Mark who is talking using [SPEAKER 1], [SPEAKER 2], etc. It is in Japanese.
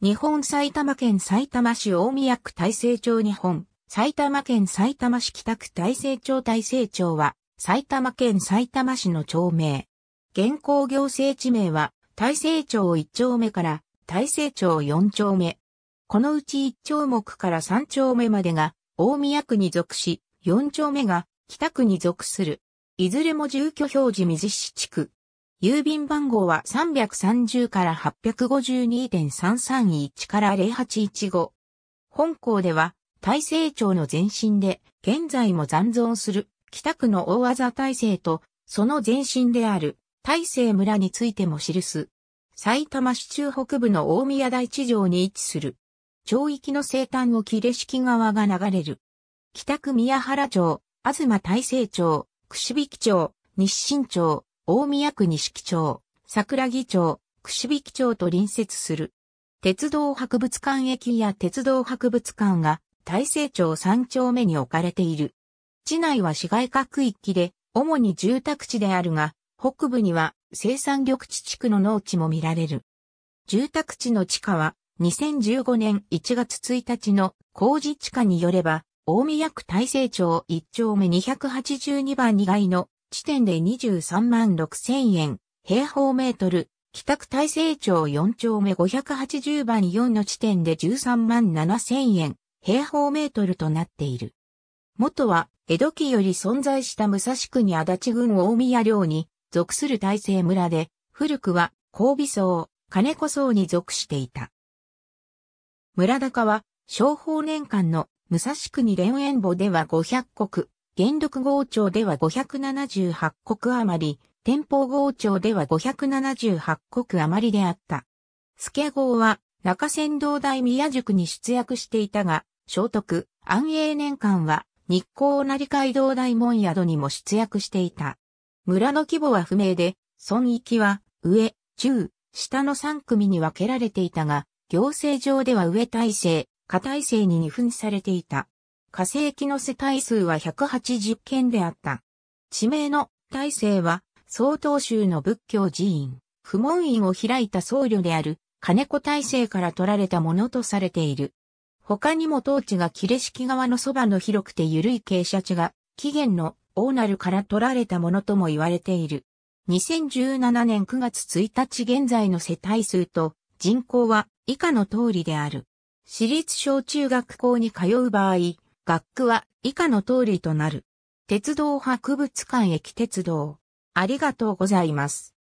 [SPEAKER 1] 日本埼玉県埼玉市大宮区大成町日本、埼玉県埼玉市北区大成町大成町は、埼玉県埼玉市の町名。現行行政地名は、大成町1丁目から大成町4丁目。このうち1丁目から3丁目までが、大宮区に属し、4丁目が北区に属する。いずれも住居表示水市地区、郵便番号は330から852.331から0815。本校では、大成町の前身で、現在も残存する、北区の大技大成と、その前身である、大成村についても記す。埼玉市中北部の大宮台地上に位置する。町域の西端を切れ式川が流れる。北区宮原町、東大成町、串引町、日清町、大宮区西木町、桜木町、串引町と隣接する。鉄道博物館駅や鉄道博物館が大成町3丁目に置かれている。市内は市街化区域で、主に住宅地であるが、北部には生産緑地地区の農地も見られる。住宅地の地価は2015年1月1日の工事地価によれば、大宮区大成町1丁目282番2階の地点で23万6千円、平方メートル、北区大成町4丁目580番4の地点で13万7千円、平方メートルとなっている。元は、江戸期より存在した武蔵区に足立郡大宮領に属する大成村で、古くは、神尾荘、金子荘に属していた。村高は、商法年間の武蔵区に連縁墓では500石、元禄号朝では578国余り、天保号朝では578国余りであった。助号は中山道大宮塾に出役していたが、聖徳、安永年間は日光成街道大門宿にも出役していた。村の規模は不明で、村域は上、中、下の3組に分けられていたが、行政上では上体制、下体制に二分されていた。火星機の世帯数は180件であった。地名の大勢は、総統州の仏教寺院、不問院を開いた僧侶である、金子大勢から取られたものとされている。他にも当地が切れ式側のそばの広くて緩い傾斜地が、起源の大なるから取られたものとも言われている。2017年9月1日現在の世帯数と人口は以下の通りである。私立小中学校に通う場合、学区は以下の通りとなる。鉄道博物館駅鉄道。ありがとうございます。